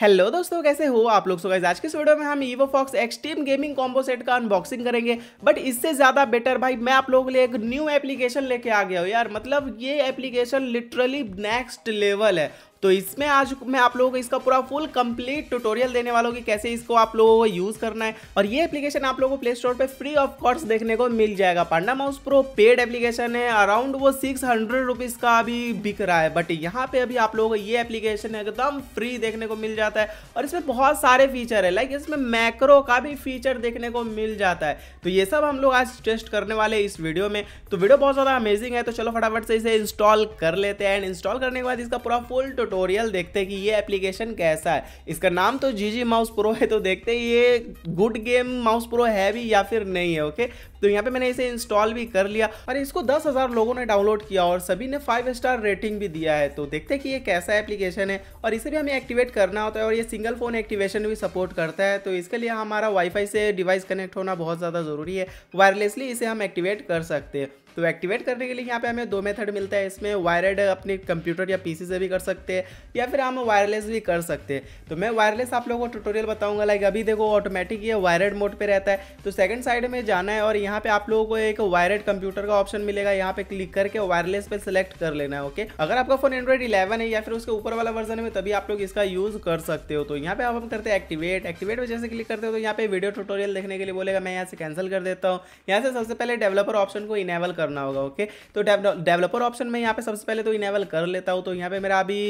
hello दोस्तों कैसे हो आप लोग सो आज के वीडियो में हम Evofox extreme gaming combo set का अनबॉक्सिंग करेंगे बट इससे ज़्यादा बेटर भाई मैं आप लोगों के लिए एक न्यू एप्लीकेशन लेके आ गया हूँ यार मतलब ये एप्लीकेशन लिटरली नेक्स्ट लेवल है तो इसमें आज मैं आप लोगों को इसका पूरा फुल कंप्लीट ट्यूटोरियल देने वाला हूँ कि कैसे इसको आप लोगों को यूज़ करना है और ये एप्लीकेशन आप लोगों को प्ले स्टोर पर फ्री ऑफ कॉस्ट देखने को मिल जाएगा Panda Mouse Pro paid application है अराउंड वो सिक्स हंड्रेड रुपीज़ का अभी बिक रहा है बट यहाँ पे अभी आप लोगों को ये एप्लीकेशन एकदम फ्री देखने को मिल जाता है और इसमें बहुत सारे फीचर है लाइक इसमें मैक्रो का भी फीचर देखने को मिल जाता है तो ये सब हम लोग आज टेस्ट करने वाले इस वीडियो में तो वीडियो बहुत ज़्यादा अमेजिंग है तो चलो फटाफट से इसे इंस्टॉल कर लेते हैं एंड इंस्टॉल करने के बाद इसका पूरा फुल ट्यूटोरियल देखते हैं कि ये एप्लीकेशन कैसा है इसका नाम तो जी जी माउस प्रो है तो देखते हैं ये गुड गेम माउस प्रो है भी या फिर नहीं है ओके तो यहाँ पे मैंने इसे इंस्टॉल भी कर लिया और इसको दस हज़ार लोगों ने डाउनलोड किया और सभी ने फाइव स्टार रेटिंग भी दिया है तो देखते हैं कि ये कैसा एप्लीकेशन है और इसे भी हमें एक्टिवेट करना होता है और ये सिंगल फ़ोन एक्टिवेशन भी सपोर्ट करता है तो इसके लिए हमारा वाईफाई से डिवाइस कनेक्ट होना बहुत ज़्यादा ज़रूरी है वायरलेसली इसे हम एक्टिवेट कर सकते हैं तो एक्टिवेट करने के लिए यहाँ पे हमें दो मेथड मिलता है इसमें वायर्ड अपने कंप्यूटर या पीसी से भी कर सकते हैं या फिर हम वायरलेस भी कर सकते हैं तो मैं वायरलेस आप लोगों को ट्यूटोरियल बताऊंगा लाइक अभी देखो ऑटोमेटिक ये वायरड मोड पर रहता है तो सेकंड साइड में जाना है और यहाँ पे आप लोगों को एक वायरड कंप्यूटर का ऑप्शन मिलेगा यहाँ पे क्लिक करके वायरलेस पर सिलेक्ट कर लेना है ओके अगर आपका फोन एंड्रॉइड इलेवन है या फिर उसके ऊपर वाला वर्जन है तभी आप लोग इसका यूज कर सकते हो तो यहाँ पे हम करते हैं एक्टिवेट एक्टिवेट में जैसे क्लिक करते हो तो यहाँ पे वीडियो ट्यूटोरियल देखने के लिए बोलेगा मैं यहाँ से कैंसिल कर देता हूँ यहाँ से सबसे पहले डेवलपर ऑप्शन को इनेबल कर करना होगा ओके तो डेवलपर ऑप्शन में यहाँ पे सबसे पहले तो इनेबल कर लेता हूँ तो यहाँ पे मेरा अभी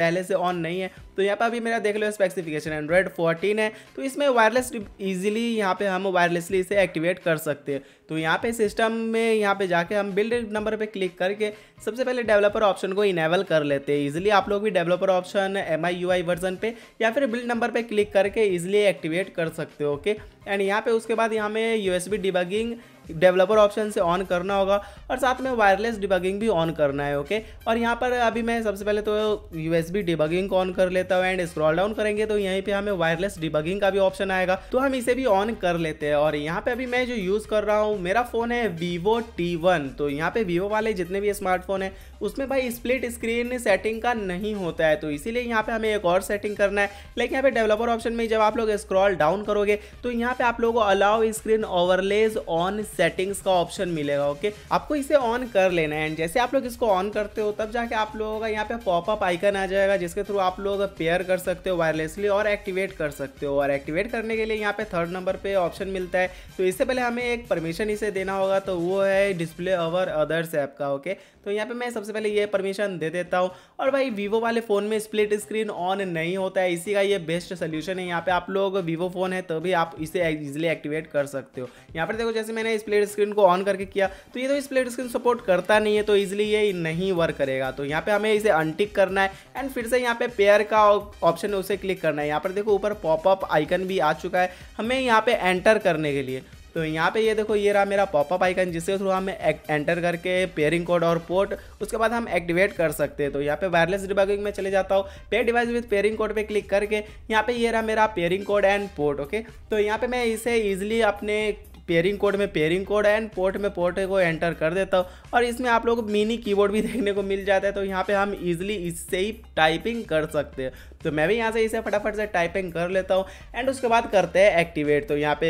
पहले से ऑन नहीं है तो यहाँ पे अभी मेरा देख लो स्पेसिफिकेशन एंड्रॉइड फोर्टीन है तो इसमें वायरलेस ईजिली यहाँ पे हम वायरलेसली इसे एक्टिवेट कर सकते हैं तो यहाँ पे सिस्टम में यहाँ पे जाके हम बिल्ड नंबर पे क्लिक करके सबसे पहले डेवलपर ऑप्शन को इनेबल कर लेते हैं ईजिली आप लोग भी developer option M I U I version पे या फिर बिल्ड नंबर पे क्लिक करके ईजिली एक्टिवेट कर सकते हो ओके एंड यहाँ पे उसके बाद यहाँ में U S debugging developer option से ऑन करना होगा और साथ में वायरलेस डिबगिंग भी ऑन करना है ओके और यहाँ पर अभी मैं सबसे पहले तो यू एस डिबगिंग को ऑन कर लेता हूँ एंड स्क्रॉल डाउन करेंगे तो यहीं पर हमें वायरलेस डिबगिंग का भी ऑप्शन आएगा तो हम इसे भी ऑन कर लेते हैं और यहाँ पर अभी मैं जो यूज़ कर रहा हूँ मेरा फ़ोन है वीवो टी तो यहाँ पर वीवो वाले जितने भी स्मार्टफोन है उसमें भाई स्प्लिट स्क्रीन सेटिंग का नहीं होता है तो इसीलिए यहाँ पर हमें एक और सेटिंग करना है लेकिन यहाँ पर डेवलपर ऑप्शन में जब आप लोग स्क्रॉल डाउन करोगे तो यहाँ पर आप लोगों को allow screen overlays on settings का ऑप्शन मिलेगा ओके आपको इसे ऑन कर लेना है एंड जैसे आप लोग इसको ऑन करते हो तब जाके आप लोगों का यहाँ पे पॉपअप आइकन आ जाएगा जिसके थ्रू आप लोग पेयर कर सकते हो वायरलेसली और एक्टिवेट कर सकते हो और एक्टिवेट करने के लिए यहाँ पे थर्ड नंबर पे ऑप्शन मिलता है तो इससे पहले हमें एक परमिशन इसे देना होगा तो वो है डिस्प्ले ओवर अदर्स ऐप का ओके तो यहाँ पे मैं सबसे पहले ये परमिशन दे देता हूँ और भाई वीवो वाले फ़ोन में स्प्लिट स्क्रीन ऑन नहीं होता है इसी का ये बेस्ट सोल्यूशन है यहाँ पे आप लोग वीवो फ़ोन है तभी तो आप इसे ईजिली एक्टिवेट कर सकते हो यहाँ पर देखो जैसे मैंने इस स्प्लिट स्क्रीन को ऑन करके किया तो ये तो स्प्लिट स्क्रीन सपोर्ट करता नहीं है तो इजिली ये नहीं वर्क करेगा तो यहाँ पे हमें इसे अनटिक करना है एंड फिर से यहाँ पे पेयर का ऑप्शन है उसे क्लिक करना है यहाँ पर देखो ऊपर पॉपअप आइकन भी आ चुका है हमें यहाँ पे एंटर करने के लिए तो यहाँ पे ये देखो ये रहा मेरा पॉपअप आइकन जिसके थ्रू हम एंटर करके पेयरिंग कोड और पोर्ट उसके बाद हम एक्टिवेट कर सकते हैं तो यहाँ पे वायरलेस डिबगिंग में चले जाता हूँ पे डिवाइस विद पेयरिंग कोड पे क्लिक करके यहाँ पे ये रहा मेरा pairing code and port okay तो यहाँ पे मैं इसे ईजिली अपने पेयरिंग कोड में पेयरिंग कोड एंड पोर्ट में पोर्ट को एंटर कर देता हूँ और इसमें आप लोग मिनी कीबोर्ड भी देखने को मिल जाता है तो यहाँ पे हम इजीली इससे ही टाइपिंग कर सकते हैं तो मैं भी यहाँ से इसे फटाफट से टाइपिंग कर लेता हूँ एंड उसके बाद करते हैं एक्टिवेट तो यहाँ पे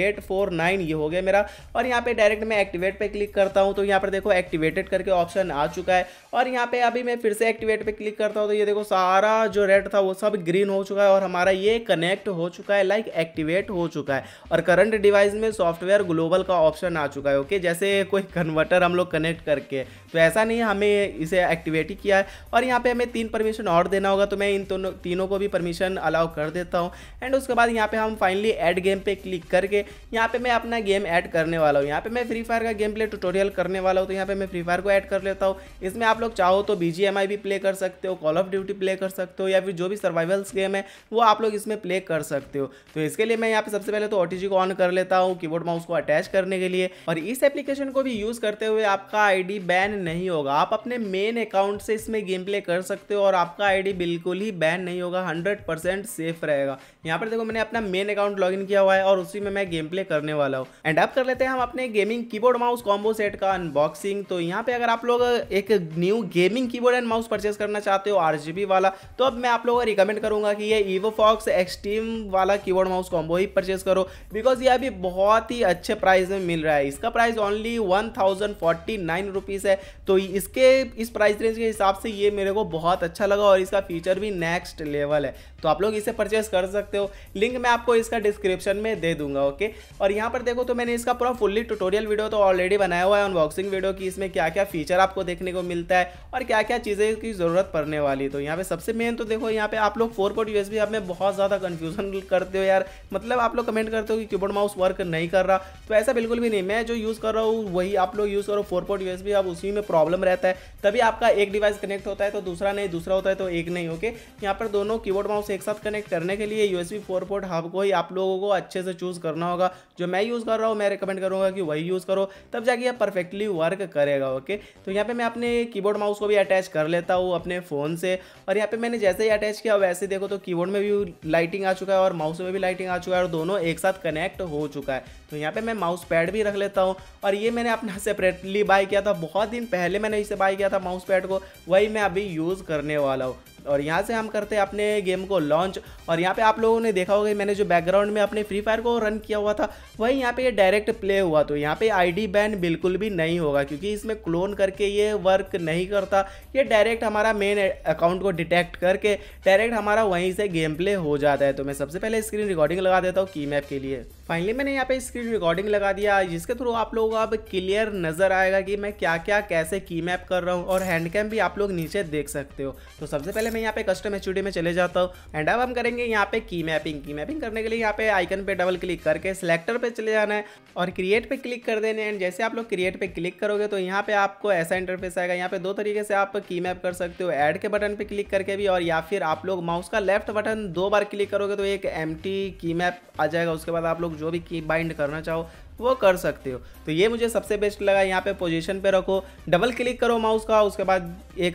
एट फोर नाइन ये हो गया मेरा और यहाँ पे डायरेक्ट मैं एक्टिवेट पे क्लिक करता हूँ तो यहाँ पर देखो एक्टिवेटेड करके ऑप्शन आ चुका है और यहाँ पे अभी मैं फिर से एक्टिवेट पे क्लिक करता हूँ तो ये देखो सारा जो रेड था वो सब ग्रीन हो चुका है और हमारा ये कनेक्ट हो चुका है लाइक एक्टिवेट हो चुका है और करंट डिवाइस में सॉफ्टवेयर ग्लोबल का ऑप्शन आ चुका है ओके जैसे कोई कन्वर्टर हम लोग कनेक्ट करके तो ऐसा नहीं हमें इसे एक्टिवेट ही किया है और यहाँ पे हमें तीन परमिशन और देना होगा तो मैं इन तीनों तीनों को भी परमिशन अलाउ कर देता हूँ एंड उसके बाद यहाँ पे हम फाइनली ऐड गेम पे क्लिक करके यहाँ पे मैं अपना गेम ऐड करने वाला हूँ यहाँ पे मैं फ्री फायर का गेम प्ले टूटोरियल करने वाला हूँ तो यहाँ पे मैं फ्री फायर को ऐड कर लेता हूँ इसमें आप लोग चाहो तो बी भी प्ले कर सकते हो कॉल ऑफ ड्यूटी प्ले कर सकते हो या फिर जो भी सर्वाइवल्स गेम है वो आप लोग इसमें प्ले कर सकते हो तो इसके लिए मैं यहाँ पे सबसे पहले तो ओ को ऑन कर लेता हूँ कीबोर्ड माउस को अटैच करने के लिए और इस एप्लीकेशन को भी यूज़ करते हुए आपका आई बैन नहीं होगा आप अपने मेन अकाउंट से इसमें गेम प्ले कर सकते हो और आपका आई बिल्कुल ही बैन नहीं होगा हंड्रेड परसेंट सेफ रहेगा यहाँ पर देखो मैंने अपना मेन अकाउंट लॉगिन किया हुआ है और उसी में मैं गेम प्ले करने वाला हूँ एंड अब कर लेते हैं हम अपने gaming keyboard mouse combo set का अनबॉक्सिंग तो यहाँ पे अगर आप लोग एक new gaming keyboard and mouse purchase करना चाहते हो आर वाला तो अब मैं आप लोगों को रिकमेंड करूंगा कि ये ईवो फॉक्स एक्सट्रीम वाला कीबोर्ड माउस कॉम्बो ही परचेस करो बिकॉज ये अभी बहुत ही अच्छे प्राइस में मिल रहा है इसका price only one thousand forty nine rupees है तो इसके इस प्राइस रेंज के हिसाब से ये मेरे को बहुत अच्छा लगा और इसका फीचर भी नया नेक्स्ट लेवल है तो आप लोग इसे परचेस कर सकते हो लिंक मैं आपको इसका डिस्क्रिप्शन में दे दूंगा ओके और यहाँ पर देखो तो मैंने इसका पूरा फुल्ली ट्यूटोरियल वीडियो तो ऑलरेडी बनाया हुआ है अनबॉक्सिंग वीडियो की इसमें क्या क्या फीचर आपको देखने को मिलता है और क्या क्या चीज़ें की ज़रूरत पड़ने वाली तो यहाँ पे सबसे मेन तो देखो यहाँ पे आप लोग फोर पॉट यूएस आप में बहुत ज़्यादा कन्फ्यूजन करते हो यार मतलब आप लोग कमेंट करते हो कि क्यूबोर्ड माउस वर्क नहीं कर रहा तो ऐसा बिल्कुल भी नहीं मैं जो यूज़ कर रहा हूँ वही आप लोग यूज़ करो फोर पॉट यूएस अब उसी में प्रॉब्लम रहता है तभी आपका एक डिवाइस कनेक्ट होता है तो दूसरा नहीं दूसरा होता है तो एक नहीं ओके यहाँ पर दोनों कीबोर्ड माउस एक साथ कनेक्ट करने के लिए यूएसबी फोर पोर्ट हब को ही आप लोगों को अच्छे से चूज़ करना होगा जो मैं यूज़ कर रहा हूँ मैं रिकमेंड करूँगा कि वही यूज़ करो तब जाके यह परफेक्टली वर्क करेगा ओके तो यहाँ पर मैं अपने कीबोर्ड माउस को भी अटैच कर लेता हूँ अपने फ़ोन से और यहाँ पर मैंने जैसे ही अटैच किया वैसे देखो तो कीबोर्ड में भी लाइटिंग आ चुका है और माउस में भी लाइटिंग आ चुका है और दोनों एक साथ कनेक्ट हो चुका है तो यहाँ पर मैं माउस पैड भी रख लेता हूँ और ये मैंने अपना सेपरेटली बाय किया था बहुत दिन पहले मैंने इसे बाय किया था माउस पैड को वही मैं अभी यूज़ करने वाला हूँ और यहाँ से हम करते हैं अपने गेम को लॉन्च और यहाँ पे आप लोगों ने देखा होगा मैंने जो बैकग्राउंड में अपने फ्री फायर को रन किया हुआ था वही यहाँ पे ये डायरेक्ट प्ले हुआ तो यहाँ पे आईडी बैन बिल्कुल भी नहीं होगा क्योंकि इसमें क्लोन करके ये वर्क नहीं करता ये डायरेक्ट हमारा मेन अकाउंट को डिटेक्ट करके डायरेक्ट हमारा वहीं से गेम प्ले हो जाता है तो मैं सबसे पहले स्क्रीन रिकॉर्डिंग लगा देता हूँ की मैप के लिए फाइनली मैंने यहाँ पे स्क्रीन रिकॉर्डिंग लगा दिया जिसके थ्रू आप लोगों को अब क्लियर नजर आएगा कि मैं क्या क्या कैसे की मैप कर रहा हूँ और हैंड भी आप लोग नीचे देख सकते हो तो सबसे पहले मैं यहाँ पे कस्टम एच में चले जाता हूँ एंड अब हम करेंगे यहाँ पे की मैपिंग की मैपिंग करने के लिए यहाँ पे आइकन पे डबल क्लिक करके सिलेक्टर पे चले जाना है और क्रिएट पे क्लिक कर देने एंड जैसे आप लोग क्रिएट पे क्लिक करोगे तो यहाँ पे आपको ऐसा इंटरफेस आएगा यहाँ पे दो तरीके से आप की मैप कर सकते हो ऐड के बटन पे क्लिक करके भी और या फिर आप लोग माउस का लेफ्ट बटन दो बार क्लिक करोगे तो एक एम की मैप आ जाएगा उसके बाद आप लोग जो भी की बाइंड करना चाहो वो कर सकते हो तो ये मुझे सबसे बेस्ट लगा यहाँ पे पोजीशन पे रखो डबल क्लिक करो माउस का उसके बाद एक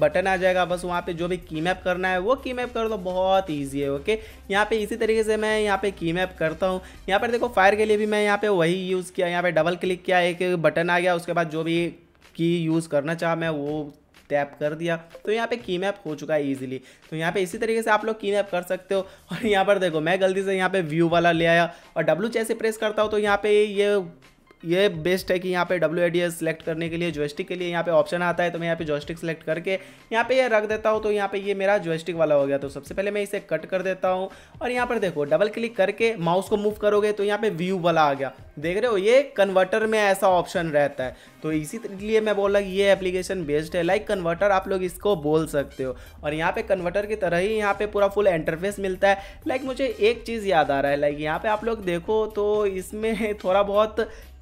बटन आ जाएगा बस वहाँ पे जो भी की मैप करना है वो की मैप कर दो बहुत ईजी है ओके यहाँ पे इसी तरीके से मैं यहाँ पे की मैप करता हूँ यहाँ पर देखो फायर के लिए भी मैं यहाँ पे वही यूज़ किया यहाँ पे डबल क्लिक किया एक बटन आ गया उसके बाद जो भी की यूज़ करना चाह मैं वो टैप कर दिया तो यहाँ पे की मैप हो चुका है ईजिली तो यहाँ पे इसी तरीके से आप लोग की मैप कर सकते हो और यहाँ पर देखो मैं गलती से यहाँ पे व्यू वाला ले आया और डब्लू जैसे प्रेस करता हूँ तो यहाँ पे ये ये बेस्ट है कि यहाँ पे डब्ल्यू एडी सेलेक्ट करने के लिए जोस्टिक के लिए यहाँ पे ऑप्शन आता है तो मैं यहाँ पे जोस्टिक सेलेक्ट करके यहाँ पे ये रख देता हूँ तो यहाँ पे ये मेरा जोस्टिक वाला हो गया तो सबसे पहले मैं इसे कट कर देता हूँ और यहाँ पर देखो डबल क्लिक करके माउस को मूव करोगे तो यहाँ पे व्यू वाला आ गया देख रहे हो ये कन्वर्टर में ऐसा ऑप्शन रहता है तो इसी लिए मैं बोला ये एप्लीकेशन बेस्ड है लाइक कन्वर्टर आप लोग इसको बोल सकते हो और यहाँ पे कन्वर्टर की तरह ही यहाँ पे पूरा फुल इंटरफेस मिलता है लाइक मुझे एक चीज़ याद आ रहा है लाइक यहाँ पे आप लोग देखो तो इसमें थोड़ा बहुत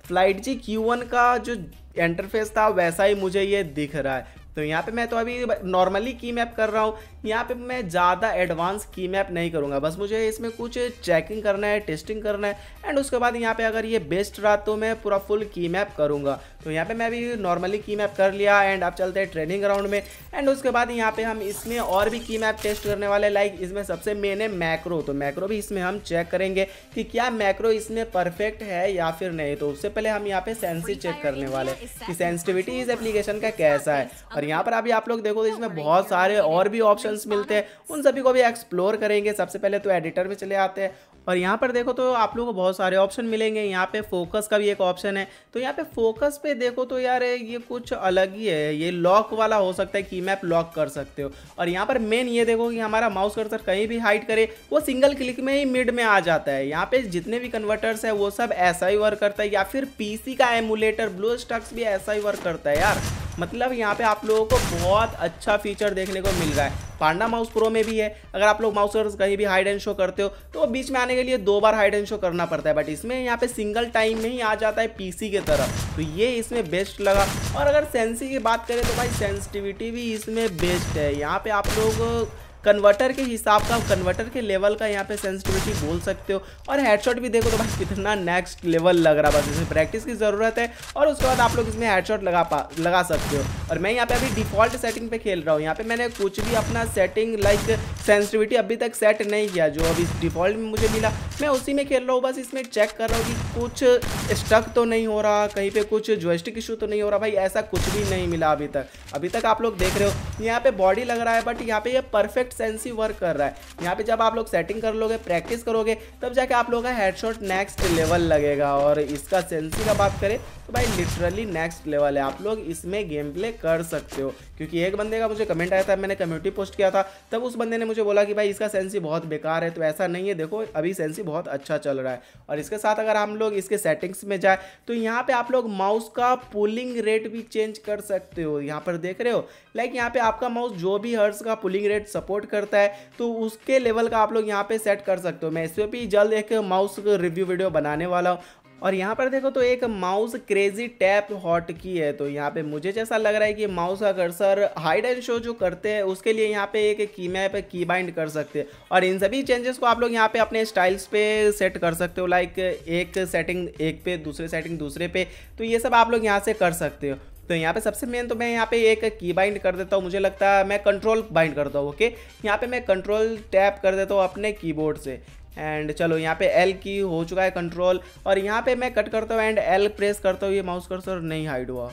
फ्लाइट जी Q1 का जो इंटरफेस था वैसा ही मुझे ये दिख रहा है तो यहाँ पे मैं तो अभी नॉर्मली की मैप कर रहा हूँ यहाँ पे मैं ज़्यादा एडवांस की मैप नहीं करूँगा बस मुझे इसमें कुछ चेकिंग करना है टेस्टिंग करना है एंड उसके बाद यहाँ पे अगर ये बेस्ट रहा तो मैं पूरा फुल की मैप करूँगा तो यहाँ पे मैं अभी नॉर्मली की मैप कर लिया एंड अब चलते हैं ट्रेनिंग ग्राउंड में एंड उसके बाद यहाँ पे हम इसमें और भी की मैप टेस्ट करने वाले लाइक इसमें सबसे मेन है मैक्रो तो मैक्रो भी इसमें हम चेक करेंगे कि क्या मैक्रो इसमें परफेक्ट है या फिर नहीं तो उससे पहले हम यहाँ पे सेंसिटिव चेक करने वाले कि सेंसिटिविटी इस एप्लीकेशन का कैसा है और यहाँ पर अभी आप लोग देखो तो oh इसमें बहुत सारे और भी ऑप्शंस मिलते हैं उन सभी को भी एक्सप्लोर करेंगे सबसे पहले तो एडिटर में चले आते हैं और यहाँ पर देखो तो आप लोगों को बहुत सारे ऑप्शन मिलेंगे यहाँ पे फोकस का भी एक ऑप्शन है तो यहाँ पे फोकस पे देखो तो यार ये कुछ अलग ही है ये लॉक वाला हो सकता है की मैप लॉक कर सकते हो और यहाँ पर मेन ये देखो कि हमारा माउस कर्सर कहीं भी हाइट करे वो सिंगल क्लिक में ही मिड में आ जाता है यहाँ पे जितने भी कन्वर्टर्स है वो सब ऐसा ही वर्क करता है या फिर पी का एमुलेटर ब्लू स्टक्स भी ऐसा ही वर्क करता है यार मतलब यहाँ पे आप लोगों को बहुत अच्छा फीचर देखने को मिल रहा है पांडा माउस प्रो में भी है अगर आप लोग माउस कहीं भी हाइड एंड शो करते हो तो बीच में आने के लिए दो बार हाइड एंड शो करना पड़ता है बट इसमें यहाँ पे सिंगल टाइम में ही आ जाता है पीसी के तरफ तो ये इसमें बेस्ट लगा और अगर सेंसी की बात करें तो भाई सेंसिटिविटी भी इसमें बेस्ट है यहाँ पे आप लोग कन्वर्टर के हिसाब का कन्वर्टर के लेवल का यहाँ पे सेंसिटिविटी बोल सकते हो और हेडशॉट भी देखो तो भाई कितना नेक्स्ट लेवल लग रहा है बस इसमें प्रैक्टिस की ज़रूरत है और उसके बाद आप लोग इसमें हेडशॉट लगा पा लगा सकते हो और मैं यहाँ पे अभी डिफॉल्ट सेटिंग पे खेल रहा हूँ यहाँ पे मैंने कुछ भी अपना सेटिंग लाइक सेंसिटिविटी अभी तक सेट नहीं किया जो अभी डिफॉल्ट में मुझे मिला मैं उसी में खेल रहा हूँ बस इसमें चेक कर रहा हूँ कि कुछ स्टक तो नहीं हो रहा कहीं पर कुछ जोस्टिक इशू तो नहीं हो रहा भाई ऐसा कुछ भी नहीं मिला अभी तक अभी तक आप लोग देख रहे हो यहाँ पे बॉडी लग रहा है बट यहाँ पे ये यह परफेक्ट सेंस ही वर्क कर रहा है यहाँ पे जब आप लोग सेटिंग कर लोगे प्रैक्टिस करोगे तब जाके आप लोगों का हेडशॉट नेक्स्ट लेवल लगेगा और इसका सेंसी का बात करें तो भाई लिटरली नेक्स्ट लेवल है आप लोग इसमें गेम प्ले कर सकते हो क्योंकि एक बंदे का मुझे कमेंट आया था मैंने कम्युनिटी पोस्ट किया था तब उस बंदे ने मुझे बोला कि भाई इसका सेंसी बहुत बेकार है तो ऐसा नहीं है देखो अभी सेंसी बहुत अच्छा चल रहा है और इसके साथ अगर हम लोग इसके सेटिंग्स में जाए तो यहाँ पे आप लोग माउस का पुलिंग रेट भी चेंज कर सकते हो यहाँ पर देख रहे हो लाइक यहाँ पे आपका माउस जो भी हर्स का पुलिंग रेट सपोर्ट सपोर्ट करता है तो उसके लेवल का आप लोग यहाँ पे सेट कर सकते हो मैं इस पर भी जल्द एक माउस रिव्यू वीडियो बनाने वाला हूँ और यहाँ पर देखो तो एक माउस क्रेजी टैप हॉट की है तो यहाँ पे मुझे जैसा लग रहा है कि माउस का कर्सर हाइड एंड शो जो करते हैं उसके लिए यहाँ पे एक की मैप की बाइंड कर सकते हैं और इन सभी चेंजेस को आप लोग यहाँ पे अपने स्टाइल्स पे सेट कर सकते हो लाइक एक सेटिंग एक पे दूसरे सेटिंग दूसरे पे तो ये सब आप लोग यहाँ से कर सकते हो तो यहाँ पे सबसे मेन तो मैं यहाँ पे एक की बाइंड कर देता हूँ मुझे लगता है मैं कंट्रोल बाइंड करता हूँ ओके यहाँ पे मैं कंट्रोल टैप कर देता हूँ अपने कीबोर्ड से एंड चलो यहाँ पे एल की हो चुका है कंट्रोल और यहाँ पे मैं कट करता हूँ एंड एल प्रेस करता हूँ ये माउस कर्सर नहीं हाइड हुआ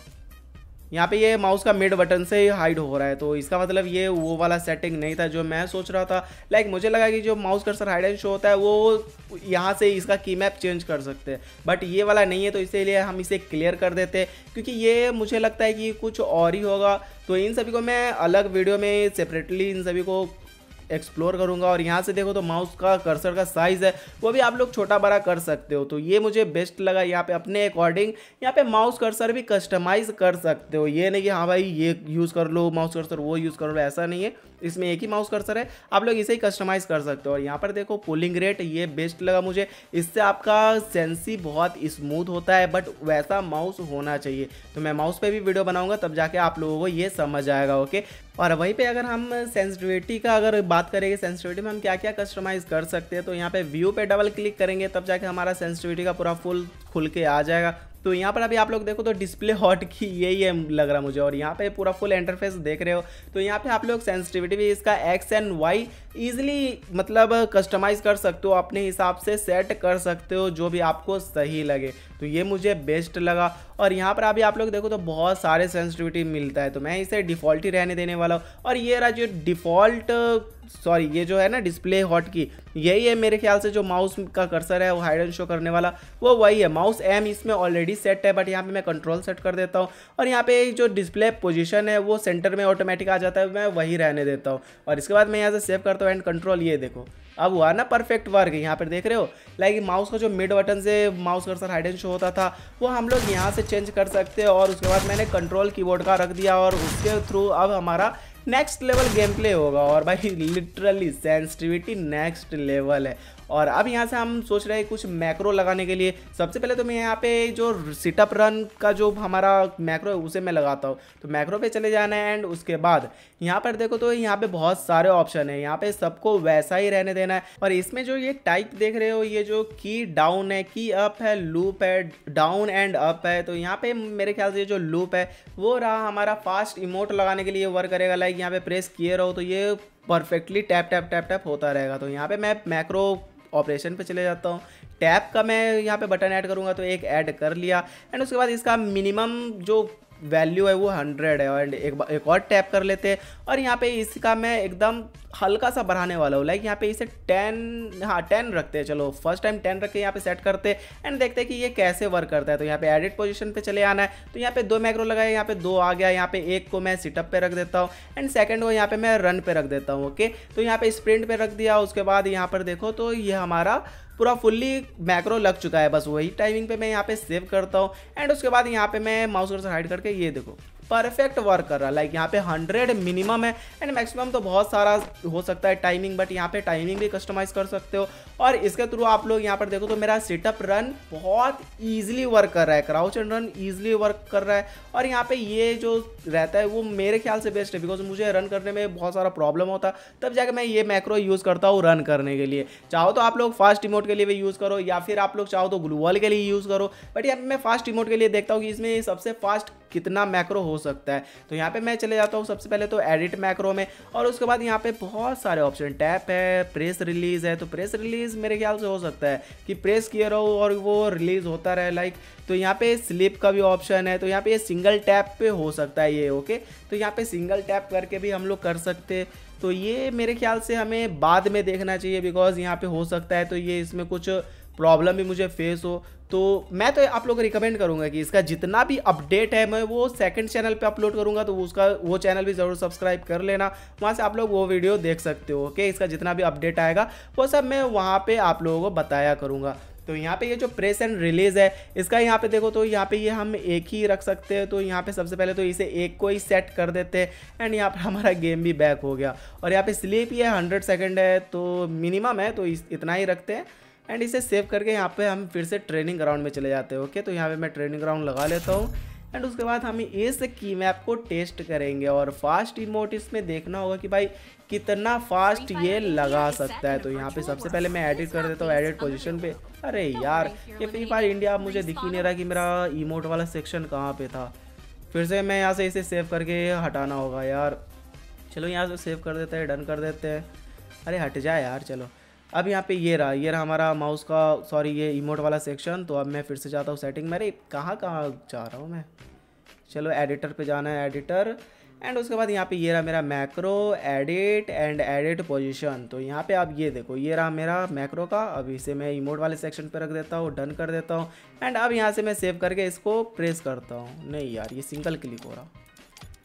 यहाँ पे ये माउस का मिड बटन से हाइड हो रहा है तो इसका मतलब ये वो वाला सेटिंग नहीं था जो मैं सोच रहा था लाइक मुझे लगा कि जो माउस सर हाइड एंड शो होता है वो यहाँ से इसका की मैप चेंज कर सकते हैं बट ये वाला नहीं है तो इसीलिए हम इसे क्लियर कर देते क्योंकि ये मुझे लगता है कि कुछ और ही होगा तो इन सभी को मैं अलग वीडियो में सेपरेटली इन सभी को एक्सप्लोर करूँगा और यहाँ से देखो तो माउस का कर्सर का साइज़ है वो भी आप लोग छोटा बड़ा कर सकते हो तो ये मुझे बेस्ट लगा यहाँ पे अपने अकॉर्डिंग यहाँ पे माउस कर्सर भी कस्टमाइज़ कर सकते हो ये नहीं कि हाँ भाई ये यूज़ कर लो माउस कर्सर वो यूज़ कर लो ऐसा नहीं है इसमें एक ही माउस कर्सर है आप लोग इसे ही कस्टमाइज़ कर सकते हो और यहाँ पर देखो पुलिंग रेट ये बेस्ट लगा मुझे इससे आपका सेंसी बहुत स्मूथ होता है बट वैसा माउस होना चाहिए तो मैं माउस पर भी वीडियो बनाऊँगा तब जाके आप लोगों को ये समझ आएगा ओके और वहीं पे अगर हम सेंसिटिविटी का अगर बात करेंगे सेंसिटिविटी में हम क्या क्या कस्टमाइज़ कर सकते हैं तो यहाँ पे व्यू पे डबल क्लिक करेंगे तब जाके हमारा सेंसिटिविटी का पूरा फुल खुल के आ जाएगा तो यहाँ पर अभी आप लोग देखो तो डिस्प्ले हॉट की यही है लग रहा मुझे और यहाँ पे पूरा फुल इंटरफेस देख रहे हो तो यहाँ पे आप लोग सेंसिटिविटी भी इसका एक्स एंड वाई ईजिली मतलब कस्टमाइज़ कर सकते हो अपने हिसाब से सेट कर सकते हो जो भी आपको सही लगे तो ये मुझे बेस्ट लगा और यहाँ पर अभी आप लोग देखो तो बहुत सारे सेंसिटिविटी मिलता है तो मैं इसे डिफ़ॉल्ट ही रहने देने वाला हूँ और ये रहा जो डिफ़ॉल्ट सॉरी ये जो है ना डिस्प्ले हॉट की यही है मेरे ख्याल से जो माउस का कर्सर है वो हाइड एंड शो करने वाला वो वही है माउस एम इसमें ऑलरेडी सेट है बट यहाँ पे मैं कंट्रोल सेट कर देता हूँ और यहाँ पे जो डिस्प्ले पोजीशन है वो सेंटर में ऑटोमेटिक आ जाता है मैं वही रहने देता हूँ और इसके बाद मैं यहाँ से सेव करता हूँ एंड कंट्रोल ये देखो अब हुआ ना परफेक्ट वर्क यहाँ पर देख रहे हो लाइक माउस का जो मिड बटन से mouse cursor hide and show होता था वो हम लोग यहाँ से चेंज कर सकते हैं और उसके बाद मैंने कंट्रोल कीबोर्ड का रख दिया और उसके थ्रू अब हमारा नेक्स्ट लेवल गेम प्ले होगा और भाई लिटरली सेंसिटिविटी नेक्स्ट लेवल है और अब यहाँ से हम सोच रहे हैं कुछ मैक्रो लगाने के लिए सबसे पहले तो मैं यहाँ पे जो सिटअप रन का जो हमारा मैक्रो है उसे मैं लगाता हूँ तो मैक्रो पे चले जाना है एंड उसके बाद यहाँ पर देखो तो यहाँ पे बहुत सारे ऑप्शन है यहाँ पे सबको वैसा ही रहने देना है और इसमें जो ये टाइप देख रहे हो ये जो की डाउन है की अप है लूप है डाउन एंड अप है तो यहाँ पे मेरे ख्याल से जो लूप है वो रहा हमारा फास्ट इमोट लगाने के लिए वर्क करेगा लाइक यहाँ पे प्रेस किए रहो तो ये perfectly tap tap tap tap होता रहेगा तो यहाँ पे मैं मैक्रो ऑपरेशन पे चले जाता हूँ टैप का मैं यहाँ पे बटन ऐड करूँगा तो एक ऐड कर लिया एंड उसके बाद इसका मिनिमम जो वैल्यू है वो हंड्रेड है एंड एक एक और टैप कर लेते हैं और यहाँ पे इसका मैं एकदम हल्का सा बढ़ाने वाला हूँ लाइक यहाँ पे इसे टेन हाँ टेन रखते हैं चलो फर्स्ट टाइम टेन रख के यहाँ पे सेट करते हैं एंड देखते हैं कि ये कैसे वर्क करता है तो यहाँ पे एडिट पोजीशन पे चले आना है तो यहाँ पे दो मैक्रो लगाए यहाँ पे दो आ गया यहाँ पे एक को मैं सिटअप पे रख देता हूँ एंड सेकेंड को यहाँ पे मैं रन पे रख देता हूँ ओके तो यहाँ पे स्प्रिंट पे रख दिया उसके बाद यहाँ पर देखो तो ये हमारा पूरा फुल्ली मैक्रो लग चुका है बस वही टाइमिंग पे मैं यहाँ पे सेव करता हूँ एंड उसके बाद यहाँ पे मैं माउस कर्सर हाइड करके ये देखो परफेक्ट वर्क कर रहा है लाइक यहाँ पे हंड्रेड मिनिमम है एंड मैक्सिमम तो बहुत सारा हो सकता है टाइमिंग बट यहाँ पे टाइमिंग भी कस्टमाइज कर सकते हो और इसके थ्रू आप लोग यहाँ पर देखो तो मेरा सेटअप रन बहुत ईजिली वर्क कर रहा है crouch and run easily work कर रहा है और यहाँ पे ये जो रहता है वो मेरे ख्याल से बेस्ट है बिकॉज मुझे रन करने में बहुत सारा प्रॉब्लम होता तब जाकर मैं ये मैक्रो यूज़ करता हूँ रन करने के लिए चाहो तो आप लोग फास्ट रिमोट के लिए भी यूज़ करो या फिर आप लोग चाहो तो ग्लू वॉल के लिए यूज़ करो बट यहाँ पर मैं फास्ट रिमोट के लिए देखता हूँ कि इसमें सबसे फास्ट कितना मैक्रो हो सकता है तो यहाँ पे मैं चले जाता हूँ सबसे पहले तो एडिट मैक्रो में और उसके बाद यहाँ पे बहुत सारे ऑप्शन टैप है प्रेस रिलीज है तो प्रेस रिलीज रिलीज़ मेरे ख्याल से हो सकता है कि प्रेस किए रहो और वो रिलीज़ होता रहे लाइक तो यहाँ पे स्लिप का भी ऑप्शन है तो यहाँ पे ये सिंगल टैप पे हो सकता है ये ओके तो यहाँ पे सिंगल टैप करके भी हम लोग कर सकते तो ये मेरे ख्याल से हमें बाद में देखना चाहिए बिकॉज यहाँ पे हो सकता है तो ये इसमें कुछ प्रॉब्लम भी मुझे फेस हो तो मैं तो आप लोग को रिकमेंड करूंगा कि इसका जितना भी अपडेट है मैं वो सेकंड चैनल पे अपलोड करूंगा तो उसका वो चैनल भी ज़रूर सब्सक्राइब कर लेना वहाँ से आप लोग वो वीडियो देख सकते हो ओके इसका जितना भी अपडेट आएगा वो सब मैं वहाँ पे आप लोगों को बताया करूँगा तो यहाँ पे ये जो प्रेस एंड रिलीज़ है इसका यहाँ पे देखो तो यहाँ पे ये हम एक ही रख सकते हैं तो यहाँ पे सबसे पहले तो इसे एक को ही सेट कर देते हैं एंड यहाँ पर हमारा गेम भी बैक हो गया और यहाँ पे स्लीप ये हंड्रेड सेकेंड है तो मिनिमम है तो इस, इतना ही रखते हैं एंड इसे सेव करके यहाँ पे हम फिर से ट्रेनिंग ग्राउंड में चले जाते हैं ओके तो यहाँ पे मैं ट्रेनिंग ग्राउंड लगा लेता हूँ एंड उसके बाद हम इस की मैप को टेस्ट करेंगे और फास्ट इमोट इसमें देखना होगा कि भाई कितना फास्ट ये लगा सकता है तो यहाँ पे सबसे पहले मैं एडिट कर देता हूँ एडिट पोजीशन पे अरे यार ये फ्री फायर इंडिया मुझे दिख ही नहीं रहा कि मेरा इमोट वाला सेक्शन कहाँ पे था फिर से मैं यहाँ से इसे सेव करके हटाना होगा यार चलो यहाँ से सेव कर देते हैं डन कर देते हैं अरे हट जाए यार चलो अब यहाँ पे ये रहा ये रहा हमारा माउस का सॉरी ये इमोट वाला सेक्शन तो अब मैं फिर से जाता हूँ सेटिंग मेरे कहाँ कहाँ जा रहा हूँ मैं चलो एडिटर पे जाना है एडिटर एंड उसके बाद यहाँ पे ये रहा मेरा macro edit and edit position तो यहाँ पे आप ये देखो ये रहा मेरा मैक्रो का अब इसे मैं इमोट वाले सेक्शन पे रख देता हूँ डन कर देता हूँ एंड अब यहाँ से मैं सेव करके इसको प्रेस करता हूँ नहीं यार ये सिंगल क्लिक हो रहा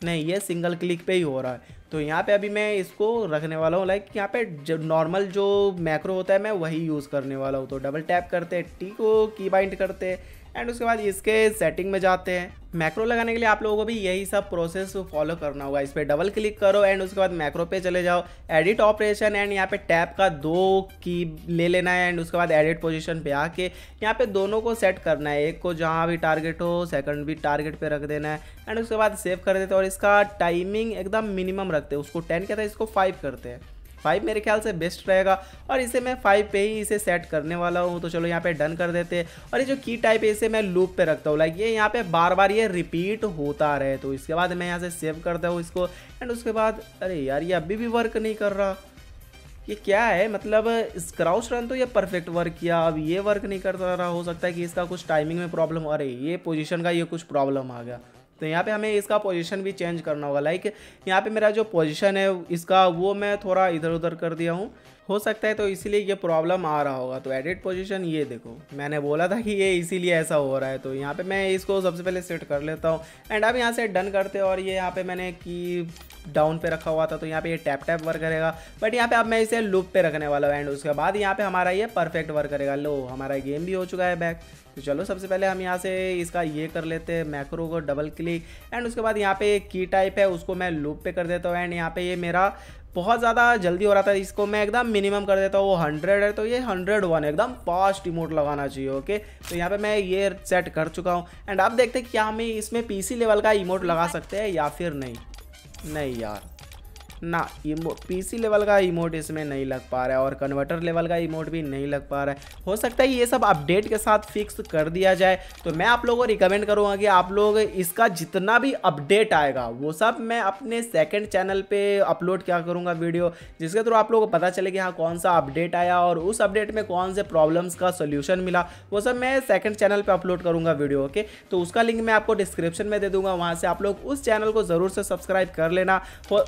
नहीं ये सिंगल क्लिक पे ही हो रहा है तो यहाँ पे अभी मैं इसको रखने वाला हूँ लाइक यहाँ पे जो नॉर्मल जो मैक्रो होता है मैं वही यूज़ करने वाला हूँ तो डबल टैप करते हैं टी को की बाइंड करते हैं एंड उसके बाद इसके सेटिंग में जाते हैं मैक्रो लगाने के लिए आप लोगों को भी यही सब प्रोसेस फॉलो करना होगा इस पर डबल क्लिक करो एंड उसके बाद मैक्रो पे चले जाओ एडिट ऑपरेशन एंड यहाँ पे टैप का दो की ले लेना है एंड उसके बाद एडिट पोजीशन पे आके यहाँ पे दोनों को सेट करना है एक को जहाँ भी टारगेट हो सेकंड भी टारगेट पे रख देना है एंड उसके बाद सेव कर देते हैं और इसका टाइमिंग एकदम मिनिमम रखते हैं उसको टेन कहते हैं इसको फाइव करते हैं फाइव मेरे ख्याल से बेस्ट रहेगा और इसे मैं फाइव पे ही इसे सेट करने वाला हूँ तो चलो यहाँ पे डन कर देते हैं और ये जो की टाइप है इसे मैं लूप पे रखता हूँ लाइक ये यहाँ पे बार बार ये रिपीट होता रहे तो इसके बाद मैं यहाँ से सेव करता हूँ इसको एंड उसके बाद अरे यार ये अभी भी वर्क नहीं कर रहा ये क्या है मतलब स्क्राउच रन तो ये परफेक्ट वर्क किया अब ये वर्क नहीं कर रहा हो सकता है कि इसका कुछ टाइमिंग में प्रॉब्लम अरे ये पोजिशन का ये कुछ प्रॉब्लम आ गया तो यहाँ पे हमें इसका पोजीशन भी चेंज करना होगा लाइक यहाँ पे मेरा जो पोजीशन है इसका वो मैं थोड़ा इधर उधर कर दिया हूँ हो सकता है तो इसीलिए ये प्रॉब्लम आ रहा होगा तो एडिट पोजीशन ये देखो मैंने बोला था कि ये इसीलिए ऐसा हो रहा है तो यहाँ पे मैं इसको सबसे पहले सेट कर लेता हूँ एंड अब यहाँ से डन करते हैं और ये यहाँ पे मैंने की डाउन पे रखा हुआ था तो यहाँ पे ये टैप टैप वर्क करेगा बट यहाँ पे अब मैं इसे लूप पे रखने वाला हूँ एंड उसके बाद यहाँ पे हमारा ये परफेक्ट वर्क करेगा लो हमारा गेम भी हो चुका है बैक तो चलो सबसे पहले हम यहाँ से इसका ये कर लेते हैं मैक्रो को डबल क्लिक एंड उसके बाद यहाँ पे की टाइप है उसको मैं लूप पे कर देता हूँ एंड यहाँ पे ये मेरा बहुत ज़्यादा जल्दी हो रहा था इसको मैं एकदम मिनिमम कर देता हूँ वो हंड्रेड है तो ये हंड्रेड वन एकदम फास्ट इमोट लगाना चाहिए ओके तो यहाँ पे मैं ये सेट कर चुका हूँ एंड आप देखते हैं क्या हम इसमें पीसी लेवल का इमोट लगा सकते हैं या फिर नहीं नहीं यार ना इमो पीसी लेवल का इमोट इसमें नहीं लग पा रहा है और कन्वर्टर लेवल का इमोट भी नहीं लग पा रहा है हो सकता है ये सब अपडेट के साथ फिक्स कर दिया जाए तो मैं आप लोगों को रिकमेंड करूँगा कि आप लोग इसका जितना भी अपडेट आएगा वो सब मैं अपने सेकेंड चैनल पर अपलोड क्या करूँगा वीडियो जिसके थ्रू आप लोगों को पता चले कि हाँ कौन सा अपडेट आया और उस अपडेट में कौन से प्रॉब्लम्स का सोल्यूशन मिला वो सब मैं सेकेंड चैनल पर अपलोड करूँगा वीडियो ओके तो उसका लिंक मैं आपको डिस्क्रिप्शन में दे दूंगा वहाँ से आप लोग उस चैनल को ज़रूर से सब्सक्राइब कर लेना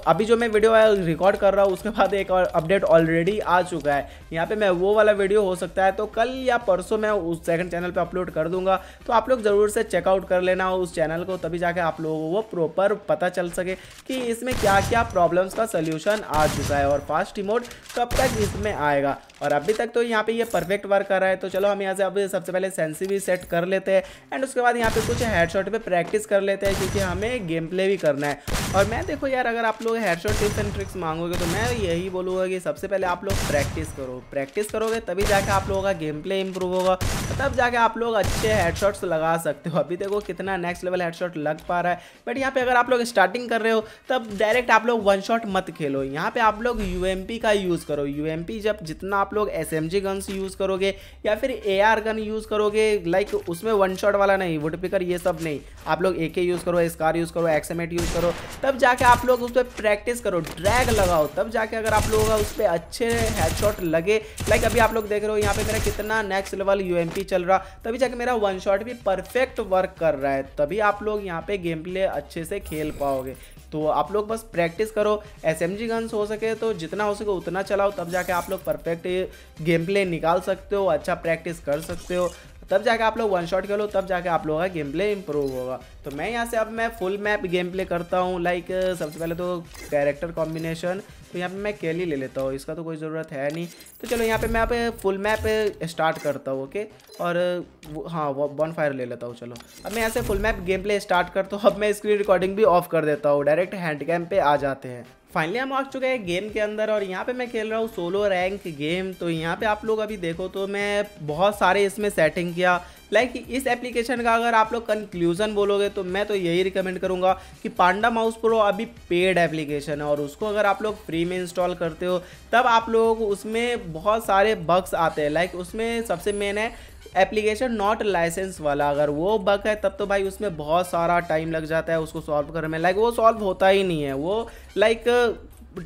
अभी जो मैं वीडियो मैं रिकॉर्ड कर रहा हूँ उसके बाद एक अपडेट ऑलरेडी आ चुका है यहाँ पे मैं वो वाला वीडियो हो सकता है तो कल या परसों मैं उस सेकंड चैनल पे अपलोड कर दूंगा तो आप लोग ज़रूर से चेकआउट कर लेना उस चैनल को तभी जाके आप लोगों को वो प्रॉपर पता चल सके कि इसमें क्या क्या प्रॉब्लम्स का सल्यूशन आ चुका है और फास्ट रिमोट कब तक इसमें आएगा और अभी तक तो यहाँ पे ये परफेक्ट वर्क कर रहा है तो चलो हम यहाँ से अब सबसे पहले सेंसी भी सेट कर लेते हैं एंड उसके बाद यहाँ पे कुछ हेडशॉट पे प्रैक्टिस कर लेते हैं क्योंकि हमें गेम प्ले भी करना है और मैं देखो यार अगर आप लोग हेडशॉट टिप्स एंड ट्रिक्स मांगोगे तो मैं यही बोलूँगा कि सबसे पहले आप लोग प्रैक्टिस करो प्रैक्टिस करोगे तभी जाके आप लोगों का गेम प्ले इंप्रूव होगा तब जाके आप लोग अच्छे हेडशॉट्स लगा सकते हो अभी देखो कितना नेक्स्ट लेवल हेडशॉट लग पा रहा है बट यहाँ पे अगर आप लोग स्टार्टिंग कर रहे हो तब डायरेक्ट आप लोग वन शॉट मत खेलो यहाँ पे आप लोग यू का यूज़ करो यू जब जितना आप लोग एस गन्स यूज़ करोगे या फिर ए गन यूज़ करोगे लाइक उसमें वन शॉट वाला नहीं वुड पिकर ये सब नहीं आप लोग ए यूज़ करो स्कार यूज़ करो एक्समेट यूज़ करो तब जाके आप लोग उस पर प्रैक्टिस करो ड्रैग लगाओ तब जाके अगर आप लोगों का उस पर अच्छे हेडशॉट लगे लाइक अभी आप लोग देख रहे हो यहाँ पे मेरा कितना नेक्स्ट लेवल यूएमपी चल रहा तभी जाके मेरा वन शॉट भी परफेक्ट वर्क कर रहा है तभी आप लोग यहाँ पे गेम प्ले अच्छे से खेल पाओगे तो आप लोग बस प्रैक्टिस करो एस एम जी गन्स हो सके तो जितना हो सके उतना चलाओ तब जाके आप लोग परफेक्ट गेम प्ले निकाल सकते हो अच्छा प्रैक्टिस कर सकते हो तब जाके आप लोग वन शॉट खेलो तब जाके आप लोगों का गेम प्ले इंप्रूव होगा तो मैं यहाँ से अब मैं फुल मैप गेम प्ले करता हूँ लाइक सबसे पहले तो कैरेक्टर कॉम्बिनेशन तो यहाँ पे मैं केली ले लेता हूँ इसका तो कोई ज़रूरत है नहीं तो चलो यहाँ पे मैं आप फुल मैप स्टार्ट करता हूँ ओके और हाँ बॉन फायर ले लेता हूँ चलो अब मैं यहाँ से full map game play start करता हूँ अब मैं स्क्रीन रिकॉर्डिंग भी ऑफ कर देता हूँ डायरेक्ट हैंड कैम पे आ जाते हैं फाइनली हम आ चुके हैं गेम के अंदर और यहाँ पे मैं खेल रहा हूँ सोलो रैंक गेम तो यहाँ पे आप लोग अभी देखो तो मैं बहुत सारे इसमें सेटिंग किया लाइक इस एप्लीकेशन का अगर आप लोग कंक्लूजन बोलोगे तो मैं तो यही रिकमेंड करूँगा कि पांडा माउस प्रो अभी पेड एप्लीकेशन है और उसको अगर आप लोग फ्री में इंस्टॉल करते हो तब आप लोगों को उसमें बहुत सारे बग्स आते हैं लाइक उसमें सबसे मेन है एप्लीकेशन नॉट लाइसेंस वाला अगर वो बग है तब तो भाई उसमें बहुत सारा टाइम लग जाता है उसको सॉल्व करने में लाइक वो सॉल्व होता ही नहीं है वो लाइक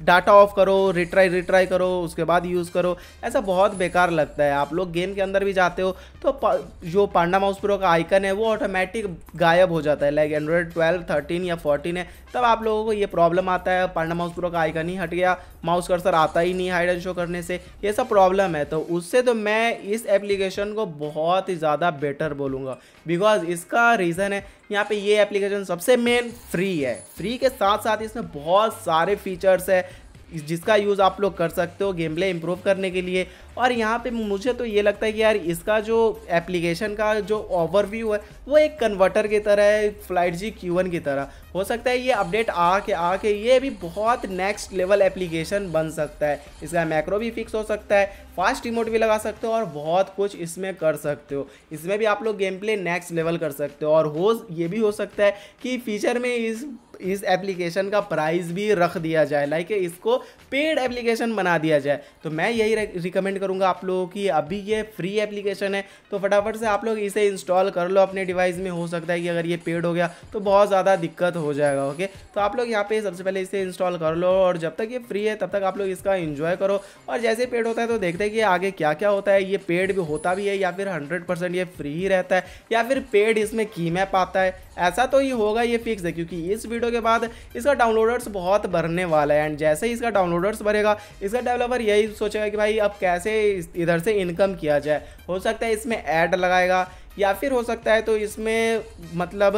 डाटा ऑफ करो रिट्राई रिट्राई करो उसके बाद यूज़ करो ऐसा बहुत बेकार लगता है आप लोग गेम के अंदर भी जाते हो तो पा, जो पांडा माउस प्रो का आइकन है वो ऑटोमेटिक गायब हो जाता है लाइक एंड्रॉयड ट्वेल्व थर्टीन या फोर्टीन है तब आप लोगों को ये प्रॉब्लम आता है पांडा माउस प्रो का आइकन ही हट गया माउस कर्सर आता ही नहीं हाइड एंड शो करने से ये सब प्रॉब्लम है तो उससे तो मैं इस एप्लीकेशन को बहुत ही ज़्यादा बेटर बोलूँगा बिकॉज इसका रीज़न है यहाँ पे ये एप्लीकेशन सबसे मेन फ्री है फ्री के साथ साथ इसमें बहुत सारे फीचर्स है जिसका यूज़ आप लोग कर सकते हो गेम प्ले इम्प्रूव करने के लिए और यहाँ पे मुझे तो ये लगता है कि यार इसका जो एप्लीकेशन का जो ओवरव्यू है वो एक कन्वर्टर की तरह है फ्लाइट जी क्यू की तरह हो सकता है ये अपडेट आके आके ये भी बहुत नेक्स्ट लेवल एप्लीकेशन बन सकता है इसका मैक्रो भी फिक्स हो सकता है फास्ट रिमोट भी लगा सकते हो और बहुत कुछ इसमें कर सकते हो इसमें भी आप लोग गेम प्ले नेक्स्ट लेवल कर सकते हो और हो ये भी हो सकता है कि फ्यूचर में इस इस एप्लीकेशन का प्राइस भी रख दिया जाए लाइक इसको पेड एप्लीकेशन बना दिया जाए तो मैं यही रिकमेंड करूँगा आप लोगों की अभी ये फ्री एप्लीकेशन है तो फटाफट से आप लोग इसे इंस्टॉल कर लो अपने डिवाइस में हो सकता है कि अगर ये पेड हो गया तो बहुत ज़्यादा दिक्कत हो जाएगा ओके तो आप लोग यहाँ पे सबसे पहले इसे इंस्टॉल कर लो और जब तक ये फ्री है तब तक आप लोग इसका इन्जॉय करो और जैसे पेड होता है तो देखते हैं कि आगे क्या क्या होता है ये पेड भी होता भी है या फिर हंड्रेड ये फ्री ही रहता है या फिर पेड इसमें की मैप आता है ऐसा तो ही होगा ये फिक्स है क्योंकि इस वीडियो के बाद इसका डाउनलोडर्स बहुत बढ़ने वाला है एंड जैसे ही इसका डाउनलोडर्स बढ़ेगा इसका डेवलपर यही सोचेगा कि भाई अब कैसे इधर से इनकम किया जाए हो सकता है इसमें ऐड लगाएगा या फिर हो सकता है तो इसमें मतलब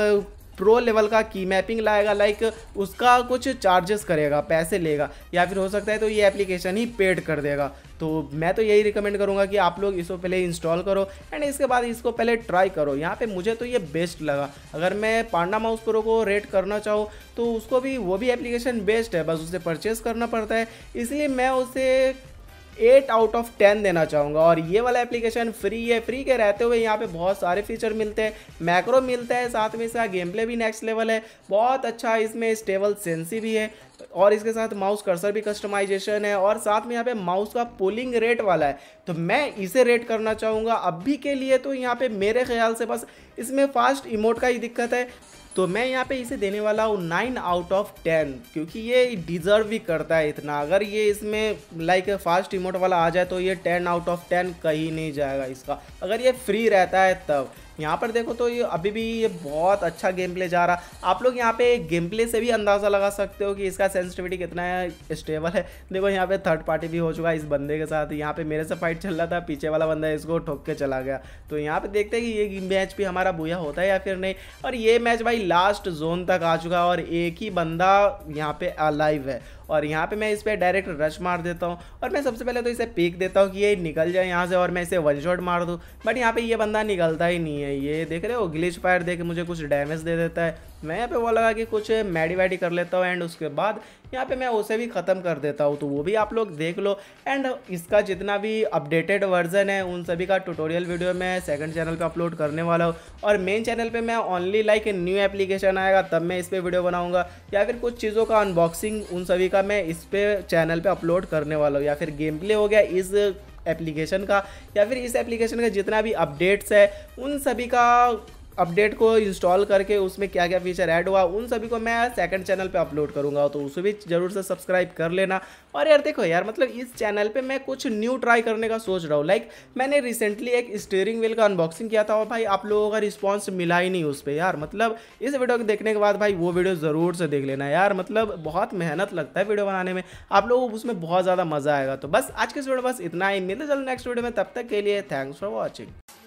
प्रो लेवल का की मैपिंग लाएगा लाइक उसका कुछ चार्जेस करेगा पैसे लेगा या फिर हो सकता है तो ये एप्लीकेशन ही पेड कर देगा तो मैं तो यही रिकमेंड करूँगा कि आप लोग इसको पहले इंस्टॉल करो एंड इसके बाद इसको पहले ट्राई करो यहाँ पे मुझे तो ये बेस्ट लगा अगर मैं पांडा माउस प्रो को रेट करना चाहूँ तो उसको भी वो भी एप्लीकेशन बेस्ट है बस उसे परचेज़ करना पड़ता है इसलिए मैं उसे एट आउट ऑफ टेन देना चाहूँगा और ये वाला एप्लीकेशन फ्री है फ्री के रहते हुए यहाँ पे बहुत सारे फीचर मिलते हैं मैक्रो मिलता है साथ में इसका गेम प्ले भी नेक्स्ट लेवल है बहुत अच्छा इसमें स्टेबल सेंसी भी है और इसके साथ माउस कर्सर भी कस्टमाइजेशन है और साथ में यहाँ पे माउस का पोलिंग रेट वाला है तो मैं इसे रेट करना चाहूँगा अभी के लिए तो यहाँ पे मेरे ख्याल से बस इसमें फास्ट इमोट का ही दिक्कत है तो मैं यहाँ पे इसे देने वाला हूँ नाइन आउट ऑफ टेन क्योंकि ये डिज़र्व भी करता है इतना अगर ये इसमें लाइक फास्ट रिमोट वाला आ जाए तो ये टेन आउट ऑफ टेन कहीं नहीं जाएगा इसका अगर ये फ्री रहता है तब यहाँ पर देखो तो ये अभी भी ये बहुत अच्छा गेम प्ले जा रहा आप लोग यहाँ पे गेम प्ले से भी अंदाज़ा लगा सकते हो कि इसका सेंसिटिविटी कितना है स्टेबल है देखो यहाँ पे थर्ड पार्टी भी हो चुका है इस बंदे के साथ यहाँ पे मेरे से फाइट चल रहा था पीछे वाला बंदा इसको ठोक के चला गया तो यहाँ पे देखते हैं कि ये मैच भी हमारा बुया होता है या फिर नहीं और ये मैच भाई लास्ट जोन तक आ चुका है और एक ही बंदा यहाँ पे अलाइव है और यहाँ पे मैं इस पर डायरेक्ट रश मार देता हूँ और मैं सबसे पहले तो इसे पीक देता हूँ कि ये निकल जाए यहाँ से और मैं इसे वन शॉट मार दूँ बट यहाँ पर ये बंदा निकलता ही नहीं है ये देख रहे हो ग्लिच फायर देख मुझे कुछ डैमेज दे देता है मैं यहाँ पे वो लगा कि कुछ मैडी वैडी कर लेता हूँ एंड उसके बाद यहाँ पे मैं उसे भी ख़त्म कर देता हूँ तो वो भी आप लोग देख लो एंड इसका जितना भी अपडेटेड वर्जन है उन सभी का ट्यूटोरियल वीडियो मैं सेकंड चैनल पे अपलोड करने वाला हूँ और मेन चैनल पे मैं ओनली लाइक न्यू एप्लीकेशन आएगा तब मैं इस पर वीडियो बनाऊँगा या फिर कुछ चीज़ों का अनबॉक्सिंग उन सभी का मैं इस पर चैनल पर अपलोड करने वाला हूँ या फिर गेम प्ले हो गया इस एप्लीकेशन का या फिर इस एप्लीकेशन का जितना भी अपडेट्स है उन सभी का अपडेट को इंस्टॉल करके उसमें क्या क्या फीचर ऐड हुआ उन सभी को मैं सेकंड चैनल पे अपलोड करूँगा तो उसे भी जरूर से सब्सक्राइब कर लेना और यार देखो यार मतलब इस चैनल पे मैं कुछ न्यू ट्राई करने का सोच रहा हूँ लाइक मैंने रिसेंटली एक स्टीयरिंग व्हील का अनबॉक्सिंग किया था और भाई आप लोगों का रिस्पॉन्स मिला ही नहीं उस पर यार मतलब इस वीडियो को देखने के बाद भाई वो वीडियो ज़रूर से देख लेना यार मतलब बहुत मेहनत लगता है वीडियो बनाने में आप लोगों को उसमें बहुत ज़्यादा मज़ा आएगा तो बस आज के वीडियो बस इतना ही मिलते चलो नेक्स्ट वीडियो में तब तक के लिए थैंक्स फॉर वॉचिंग